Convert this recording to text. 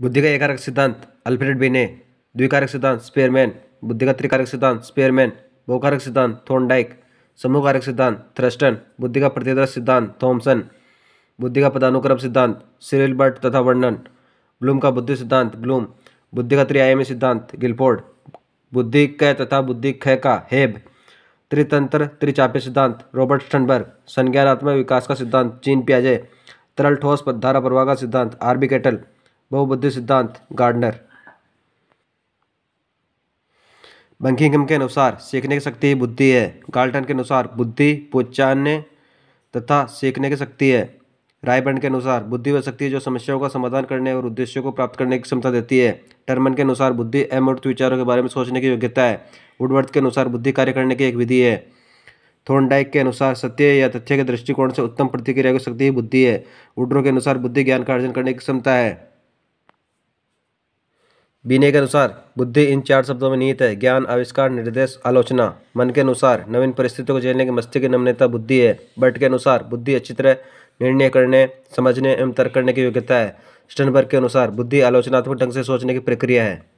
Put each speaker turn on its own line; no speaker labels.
बुद्धि का एकारक सिद्धांत अल्फ्रेड बीने द्विकारक सिद्धांत स्पेयरमैन बुद्धि का त्रिकारक सिद्धांत स्पेयरमैन बहुकारक सिद्धांत थोनडाइक समूह कारक सिद्धांत थ्रस्टन बुद्धि का प्रतिद्र सिद्धांत थॉमसन बुद्धि का पदानुक्रम सिद्धांत सिरिल बर्ट तथा वर्णन ब्लूम का बुद्धि सिद्धांत ब्लूम बुद्धि का त्रियायमी सिद्धांत गिलफोर्ड बुद्धि कै तथा बुद्धि ख का हेब त्रितंत्र त्रिचाप्य सिद्धांत रॉबर्ट स्टनबर्ग संज्ञानात्मक विकास का सिद्धांत चीन प्याजे तरल ठोस धारा प्रवाह का सिद्धांत आरबी केटल बहुबुद्धि सिद्धांत गार्डनर बंकिंगम के अनुसार सीखने की शक्ति बुद्धि है गाल्टन के अनुसार बुद्धि पोचान्य तथा सीखने की शक्ति है रायबंड के अनुसार बुद्धि वह शक्ति है जो समस्याओं का समाधान करने और उद्देश्यों को प्राप्त करने की क्षमता देती है टर्मन के अनुसार बुद्धि अमूर्त विचारों के बारे में सोचने की योग्यता है वुडवर्थ के अनुसार बुद्धि कार्य करने की एक विधि है थोनडाइक के अनुसार सत्य या तथ्य के दृष्टिकोण से उत्तम प्रतिक्रिया की शक्ति ही बुद्धि है वुड्रो के अनुसार बुद्धि ज्ञान का अर्जन करने की क्षमता है बीने के अनुसार बुद्धि इन चार शब्दों में निहित है ज्ञान आविष्कार निर्देश आलोचना मन के अनुसार नवीन परिस्थितियों को झेलने की मस्ती की नम्यता बुद्धि है बट के अनुसार बुद्धि अच्छी तरह निर्णय करने समझने एवं तर्क करने की योग्यता है स्टनबर्ग के अनुसार बुद्धि आलोचनात्मक ढंग से सोचने की प्रक्रिया है